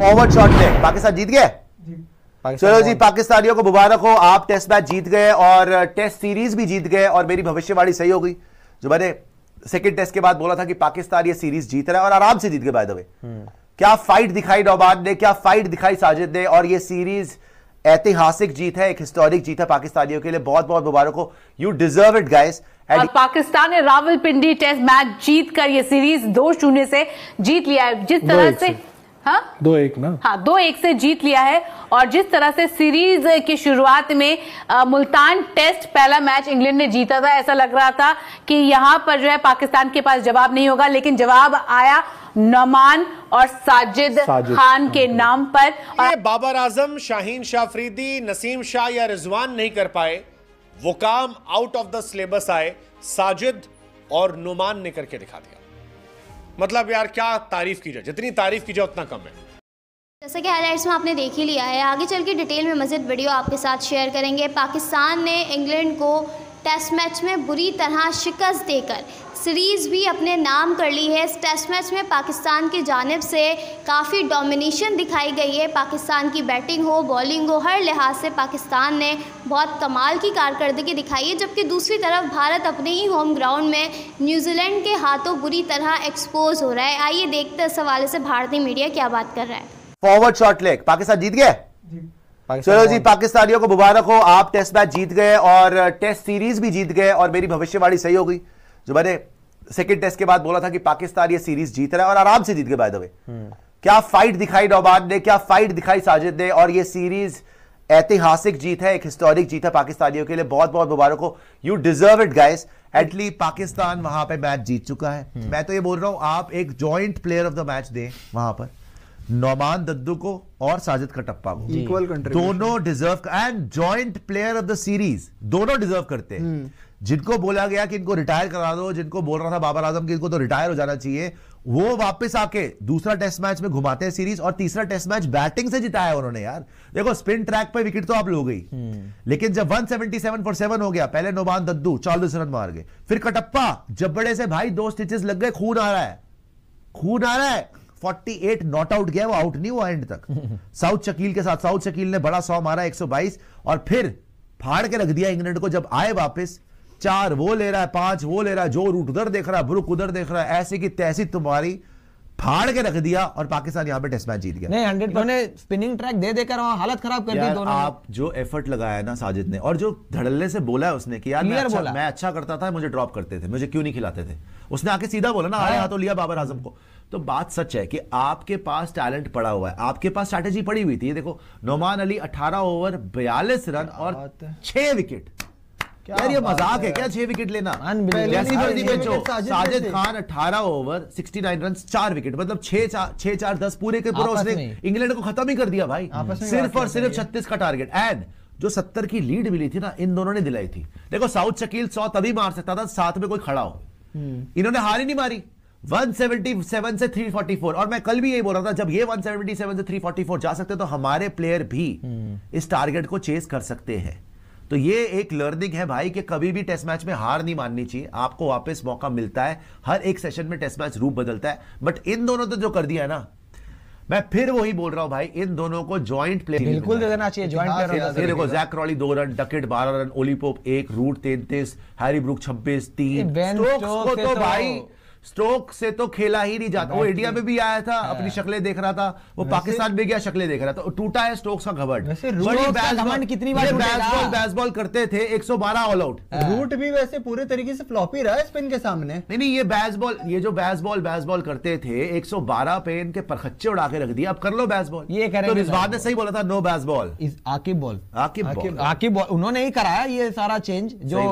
Forward short leg Pakistan जीत गए चलो जी पाकिस्तानियों को मुबारक हो आप टेस्ट मैच जीत गए और टेस्ट सीरीज भी जीत गए और मेरी भविष्यवाणी सही हो गई जो मैंने सेकेंड टेस्ट के बाद बोला था कि पाकिस्तान ये सीरीज जीत रहा है और आराम से जीत गए बाय द वे क्या फाइट दिखाई नौबाद ने क्या फाइट दिखाई साजिद ने और ये सीरीज ऐतिहासिक जीत है एक हिस्टोरिक जीत है पाकिस्तानियों के लिए बहुत बहुत मुबारक हो यू डिजर्व इट गाइस और पाकिस्तान ने रावलपिंडी टेस्ट मैच जीत कर ये सीरीज दो शून्य से जीत लिया है जिस तरह से हाँ? दो एक ना हाँ दो एक से जीत लिया है और जिस तरह से सीरीज की शुरुआत में आ, मुल्तान टेस्ट पहला मैच इंग्लैंड ने जीता था ऐसा लग रहा था कि यहाँ पर जो है पाकिस्तान के पास जवाब नहीं होगा लेकिन जवाब आया नमान और साजिद, साजिद खान के हाँ, नाम पर और बाबर आजम शाहीन शाफरीदी नसीम शाह या रिजवान नहीं कर पाए वो काम आउट ऑफ द सिलेबस आए साजिद और नुमान ने करके दिखा दिया मतलब यार क्या तारीफ की जाए जितनी तारीफ की जाए उतना कम है जैसा कि हाईलाइट्स में आपने देख ही लिया है आगे चल के डिटेल में मज़ीद वीडियो आपके साथ शेयर करेंगे पाकिस्तान ने इंग्लैंड को टेस्ट मैच में बुरी तरह शिकस्त देकर सीरीज़ भी अपने नाम कर ली है इस टेस्ट मैच में पाकिस्तान की जानब से काफ़ी डोमिनेशन दिखाई गई है पाकिस्तान की बैटिंग हो बॉलिंग हो हर लिहाज से पाकिस्तान ने बहुत कमाल की कारकर्दगी दिखाई है जबकि दूसरी तरफ भारत अपने ही होम ग्राउंड में न्यूजीलैंड के हाथों बुरी तरह एक्सपोज हो रहा है आइए देखते हैं इस हवाले से भारतीय मीडिया क्या बात कर रहा है फॉरवर्ड शॉट लेग पाकिस्तान जीत गया चलो जी पाकिस्तानियों को मुबारक हो आप टेस्ट मैच जीत गए और टेस्ट सीरीज भी जीत गए और मेरी भविष्यवाणी सही हो गई जो मैंने सेकेंड टेस्ट के बाद बोला था कि पाकिस्तान ये सीरीज जीत रहा है और आराम से जीत गए बाय द वे क्या फाइट दिखाई डोबान ने क्या फाइट दिखाई साजिद ने और ये सीरीज ऐतिहासिक जीत है एक हिस्टोरिक जीत है पाकिस्तानियों के लिए बहुत बहुत मुबारक हो यू डिजर्व इट गाइस एटली पाकिस्तान वहां पे मैच जीत चुका है हम्म। मैं तो ये बोल रहा हूं आप एक joint player of the match दें वहां पर नौमान दद्दू को और साजिद कटप्पा को इक्वल कंट्री दोनों deserve and joint player of the series दोनों डिजर्व करते हैं हम्म। जिनको बोला गया कि इनको रिटायर करा दो जिनको बोल रहा था बाबर आजम कि इनको तो रिटायर हो जाना चाहिए वो वापस आके दूसरा टेस्ट मैच में घुमाते हैं सीरीज और तीसरा टेस्ट मैच बैटिंग से जिताया उन्होंने यार देखो स्पिन ट्रैक पे विकेट तो आप लो गई हम्म। लेकिन जब 177 फॉर सेवन हो गया पहले नोबान दद्दू चालीस रन मार गए फिर कटप्पा जब बड़े से भाई दो स्टिचेस लग गए खून आ रहा है खून आ रहा है 48 नॉट आउट गया वो आउट नहीं हुआ एंड तक साउथ शकील के साथ साउथ शकील ने बड़ा सौ मारा 122 और फिर फाड़ के रख दिया इंग्लैंड को जब आए वापस चार वो ले रहा है पांच वो ले रहा है जो रूट उधर देख रहा है ब्रुक उधर देख रहा है ऐसे की तैसी तुम्हारी फाड़ के रख दिया और पाकिस्तान यहाँ पे टेस्ट मैच जीत गया नहीं हंड्रेड पर स्पिनिंग ट्रैक दे देकर हालत खराब कर दी दोनों आप जो एफर्ट लगाया ना साजिद ने और जो धड़ल्ले से बोला है उसने कि यार मैं अच्छा, मैं अच्छा करता था मुझे ड्रॉप करते थे मुझे क्यों नहीं खिलाते थे उसने आके सीधा बोला ना अरे हाँ तो लिया बाबर आजम को तो बात सच है कि आपके पास टैलेंट पड़ा हुआ है आपके पास स्ट्रैटेजी पड़ी हुई थी ये देखो नोमान अली 18 ओवर 42 रन और छह विकेट यार ये मजाक है क्या छह विकेट लेना साजिद खान अठारह ओवर 69 रन चार विकेट मतलब छह छह चार दस पूरे के पूरा उसने इंग्लैंड को खत्म ही कर दिया भाई सिर्फ और सिर्फ छत्तीस का टारगेट एंड जो सत्तर की लीड मिली थी ना इन दोनों ने दिलाई थी देखो साउथ शकील सौ तभी मार सकता था साथ में कोई खड़ा हो हम्म। इन्होंने हार ही नहीं मारी 177 से 344 और मैं कल भी यही बोल रहा था जब ये 177 से 344 जा सकते तो हमारे प्लेयर भी हम्म। इस टारगेट को चेस कर सकते हैं तो ये एक लर्निंग है भाई कि कभी भी टेस्ट मैच में हार नहीं माननी चाहिए आपको वापस मौका मिलता है हर एक सेशन में टेस्ट मैच रूप बदलता है बट इन दोनों तो जो कर दिया ना मैं फिर वही बोल रहा हूं भाई इन दोनों को ज्वाइंट प्ले बिल्कुल दे देना चाहिए जॉइंट प्लेयर देखो जैक रॉली दो रन डकेट बारह रन ओलीपोप एक रूट तैतीस हैरी ब्रुक छब्बीस तीन स्टोक्स को तो भाई तो स्ट्रोक से तो खेला ही नहीं जाता वो इंडिया में भी आया था हाँ। अपनी शक्लें देख रहा था वो पाकिस्तान में गया शक्लें देख रहा था तो टूटा है स्ट्रोक्स का घबर कितनी बार बैसबॉल बैसबॉल करते थे 112 ऑल आउट रूट भी वैसे पूरे तरीके से फ्लॉपी रहा स्पिन के सामने नहीं नहीं ये बैसबॉल ये जो बैसबॉल बैसबॉल करते थे बारह पे इनके परखच्चे उड़ा के रख दिया अब कर लो बैसबॉल ये करें तो ने सही बोला था no Bazball Aqib ball Aqib ball Aqib ball उन्होंने ही कराया ये सारा चेंज जो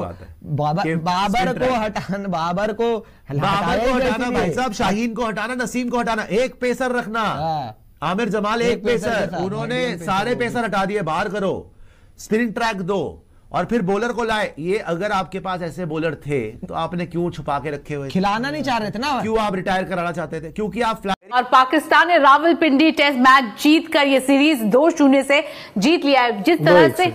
बाबर को हटाना बाबर को बाबर को हटाना भाई साहब शाहीन को हटाना नसीम को हटाना एक पेसर रखना हाँ। आमिर जमाल एक, पेसर, पेसर उन्होंने हाँ, सारे पेसर हटा दिए बाहर करो स्पिन ट्रैक दो और फिर बॉलर को लाए ये अगर आपके पास ऐसे बॉलर थे तो आपने क्यों छुपा के रखे हुए खिलाना नहीं चाह रहे थे ना क्यों आप रिटायर कराना चाहते थे क्योंकि आप और पाकिस्तान ने रावलपिंडी टेस्ट मैच जीत कर ये सीरीज दो शून्य से जीत लिया है जिस तरह से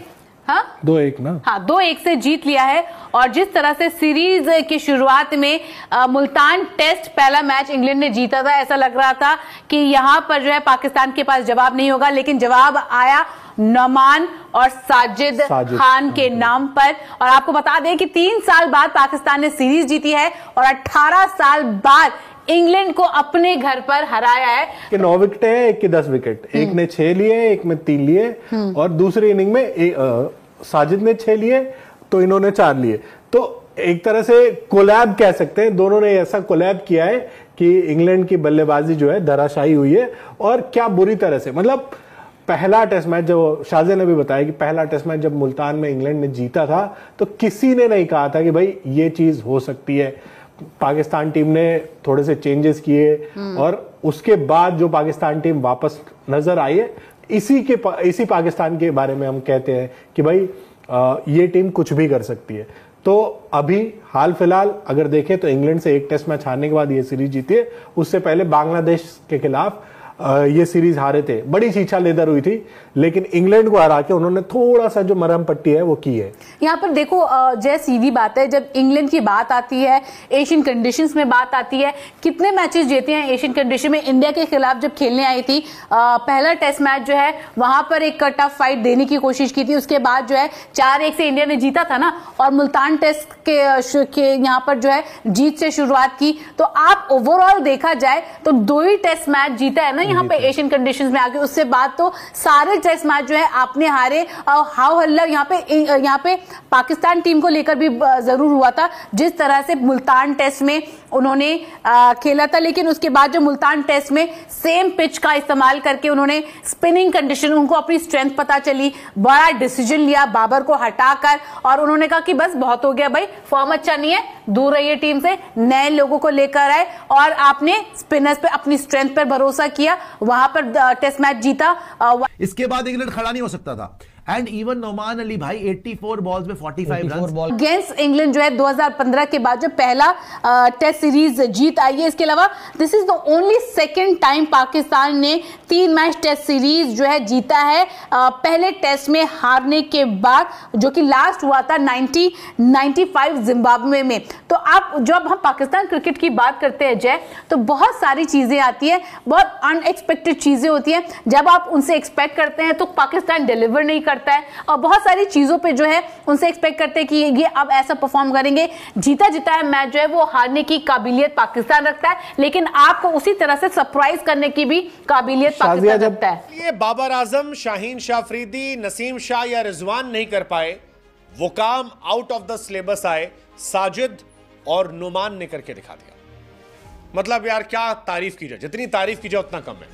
हाँ? दो एक ना हाँ दो एक से जीत लिया है और जिस तरह से सीरीज की शुरुआत में आ, मुल्तान टेस्ट पहला मैच इंग्लैंड ने जीता था ऐसा लग रहा था कि यहाँ पर जो है पाकिस्तान के पास जवाब नहीं होगा लेकिन जवाब आया नमान और साजिद, साजिद खान के हाँ, नाम पर और आपको बता दें कि तीन साल बाद पाकिस्तान ने सीरीज जीती है और 18 साल बाद इंग्लैंड को अपने घर पर हराया है कि नौ विकेट है एक के दस विकेट हम्म। एक ने छह लिए एक में तीन लिए हम्म। और दूसरी इनिंग में ए, आ, साजिद ने छह लिए तो इन्होंने चार लिए तो एक तरह से कोलैब कह सकते हैं दोनों ने ऐसा कोलैब किया है कि इंग्लैंड की बल्लेबाजी जो है धराशायी हुई है और क्या बुरी तरह से मतलब पहला टेस्ट मैच जब शाहजे ने भी बताया कि पहला टेस्ट मैच जब मुल्तान में इंग्लैंड ने जीता था तो किसी ने नहीं कहा था कि भाई ये चीज हो सकती है पाकिस्तान टीम ने थोड़े से चेंजेस किए हम्म। और उसके बाद जो पाकिस्तान टीम वापस नजर आई है इसी के इसी पाकिस्तान के बारे में हम कहते हैं कि भाई आ, ये टीम कुछ भी कर सकती है तो अभी हाल फिलहाल अगर देखें तो इंग्लैंड से एक टेस्ट मैच हारने के बाद ये सीरीज जीती है उससे पहले बांग्लादेश के खिलाफ ये सीरीज हारे थे बड़ी शिक्षा लेदर हुई थी लेकिन इंग्लैंड को हरा के उन्होंने थोड़ा सा जो मरम पट्टी है वो की है यहाँ पर देखो जय सीधी बात है जब इंग्लैंड की बात आती है एशियन कंडीशन में बात आती है कितने मैचेस जीते हैं एशियन कंडीशन में इंडिया के खिलाफ जब खेलने आई थी पहला टेस्ट मैच जो है वहां पर एक टफ फाइट देने की कोशिश की थी उसके बाद जो है चार एक से इंडिया ने जीता था ना और मुल्तान टेस्ट के, के यहाँ पर जो है जीत से शुरुआत की तो आप ओवरऑल देखा जाए तो दो ही टेस्ट मैच जीता है ना यहाँ पे एशियन कंडीशन में आ गए उससे बाद तो सारे टेस्ट मैच जो है आपने हारे और हाव हल्ला यहाँ पे यहाँ पे पाकिस्तान टीम को लेकर भी जरूर हुआ था जिस तरह से मुल्तान टेस्ट में उन्होंने खेला था लेकिन उसके बाद जो मुल्तान टेस्ट में सेम पिच का इस्तेमाल करके उन्होंने स्पिनिंग कंडीशन उनको अपनी स्ट्रेंथ पता चली बड़ा डिसीजन लिया बाबर को हटाकर और उन्होंने कहा कि बस बहुत हो गया भाई फॉर्म अच्छा नहीं है दूर रहिए टीम से नए लोगों को लेकर आए और आपने स्पिनर्स पे अपनी स्ट्रेंथ पर भरोसा किया वहां पर टेस्ट मैच जीता इसके बाद इंग्लैंड खड़ा नहीं हो सकता था एंड इवन नोमान अली भाई 84 बॉल्स में 45 रन अगेंस्ट इंग्लैंड जो है 2015 के बाद जो पहला टेस्ट सीरीज जीत आई है इसके अलावा this is the only second time Pakistan ने तीन मैच टेस्ट सीरीज जो है जीता है आ, पहले टेस्ट में हारने के बाद जो कि लास्ट हुआ था 90 95 जिम्बाब्वे में तो आप जब हम पाकिस्तान क्रिकेट की बात करते हैं जय तो बहुत सारी चीज़ें आती है बहुत अनएक्सपेक्टेड चीज़ें होती है जब आप उनसे एक्सपेक्ट करते हैं तो पाकिस्तान डिलीवर नहीं कर करता है और बहुत सारी चीज़ों पे जो है उनसे एक्सपेक्ट करते हैं कि ये अब ऐसा परफॉर्म करेंगे जीता जीता है मैच जो है वो हारने की काबिलियत पाकिस्तान रखता है लेकिन आपको उसी तरह से सरप्राइज करने की भी काबिलियत पाकिस्तान रखता है ये बाबर आजम शाहीन शाह फरीदी नसीम शाह या रिजवान नहीं कर पाए वो काम आउट ऑफ द सिलेबस आए साजिद और नुमान ने करके दिखा दिया मतलब यार क्या तारीफ की जाए जितनी तारीफ की जाए उतना कम है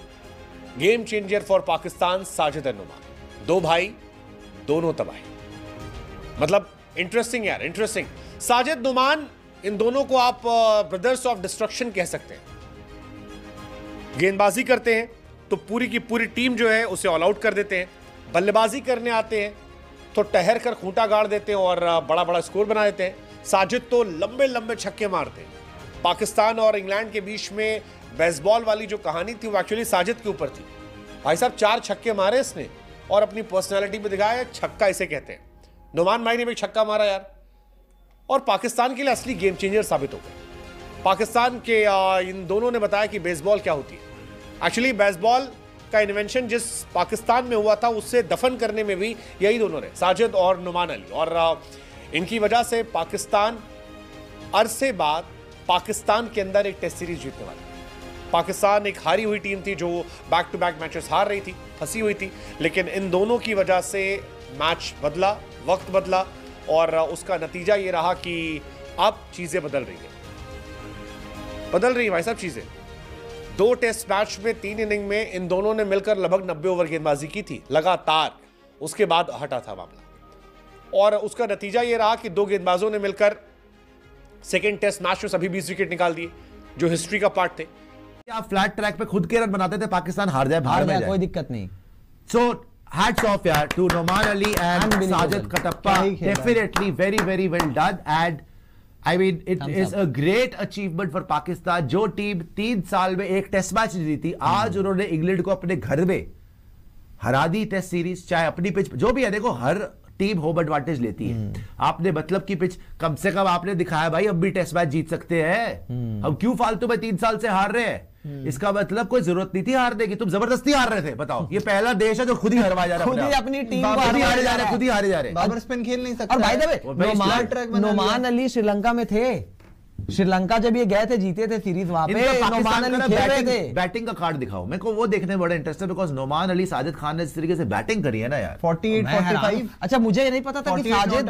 game changer for Pakistan Sajid और नुमान दो भाई दोनों तबाही मतलब इंटरेस्टिंग यार इंटरेस्टिंग साजिद नुमान इन दोनों को आप ब्रदर्स ऑफ डिस्ट्रक्शन कह सकते हैं गेंदबाजी करते हैं तो पूरी की पूरी टीम जो है उसे ऑल आउट कर देते हैं बल्लेबाजी करने आते हैं तो टहर कर खूंटा गाड़ देते हैं और बड़ा बड़ा स्कोर बना देते हैं साजिद तो लंबे लंबे छक्के मारते हैं पाकिस्तान और इंग्लैंड के बीच में बेसबॉल वाली जो कहानी थी वो एक्चुअली साजिद के ऊपर थी भाई साहब चार छक्के मारे इसने और अपनी पर्सनैलिटी में दिखाया छक्का इसे कहते हैं नुमान माई ने भी छक्का मारा यार और पाकिस्तान के लिए असली गेम चेंजर साबित हो गए पाकिस्तान के इन दोनों ने बताया कि बेसबॉल क्या होती है एक्चुअली बेसबॉल का इन्वेंशन जिस पाकिस्तान में हुआ था उससे दफन करने में भी यही दोनों रहे साजिद और नुमान अली और इनकी वजह से पाकिस्तान अरसे बाद पाकिस्तान के अंदर एक टेस्ट सीरीज जीतने वाला पाकिस्तान एक हारी हुई टीम थी जो बैक टू बैक मैचेस हार रही थी फंसी हुई थी लेकिन इन दोनों की वजह से मैच बदला वक्त बदला और उसका नतीजा ये रहा कि अब चीज़ें बदल रही हैं बदल रही है भाई साहब चीज़ें दो टेस्ट मैच में तीन इनिंग में इन दोनों ने मिलकर लगभग नब्बे ओवर गेंदबाजी की थी लगातार उसके बाद हटा था मामला और उसका नतीजा ये रहा कि दो गेंदबाजों ने मिलकर सेकेंड टेस्ट मैच में सभी बीस विकेट निकाल दिए जो हिस्ट्री का पार्ट थे आप फ्लैट ट्रैक पे खुद के रन बनाते थे पाकिस्तान हार जाए बाहर में कोई दिक्कत नहीं सो हैट्स ऑफ यार to Noman Ali and Sajid Kattappa definitely very very well done and I mean it Thumbs is up. a great achievement for Pakistan जो टीम तीन साल में एक टेस्ट मैच जीती थी आज hmm। उन्होंने इंग्लैंड को अपने घर में हरा दी टेस्ट सीरीज चाहे अपनी पिच जो भी है देखो हर टीम होम एडवांटेज लेती है hmm। आपने मतलब की पिच कम से कम आपने दिखाया भाई हम भी टेस्ट मैच जीत सकते हैं हम hmm। क्यों फालतू में तीन साल से हार रहे हैं हम्म। इसका मतलब कोई जरूरत नहीं थी हारने की तुम जबरदस्ती हार रहे थे बताओ ये पहला देश है जो खुद ही हरवा जा रहा है अपनी टीम को हारे जा रहे हैं खुद ही हारे जा रहे हैं स्पिन खेल नहीं सकता और बाय नोमान अली श्रीलंका में थे श्रीलंका जब ये गए थे जीते थे सीरीज वहां पे नोमान अली खेल रहे थे बैटिंग का कार्ड दिखाओ मेरे को वो देखने में बड़ा इंटरेस्ट है बिकॉज नोमान अली साजिद खान ने जिस तरीके से बैटिंग करी है ना यार 48 45 अच्छा मुझे ये नहीं पता था कि साजिद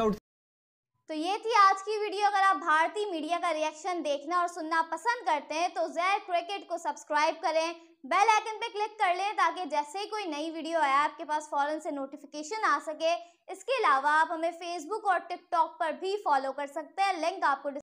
तो ये थी आज की वीडियो अगर आप भारतीय मीडिया का रिएक्शन देखना और सुनना पसंद करते हैं तो जैर क्रिकेट को सब्सक्राइब करें बेल आइकन पे क्लिक कर लें ताकि जैसे ही कोई नई वीडियो आए आपके पास फ़ौरन से नोटिफिकेशन आ सके इसके अलावा आप हमें फेसबुक और टिकटॉक पर भी फॉलो कर सकते हैं लिंक आपको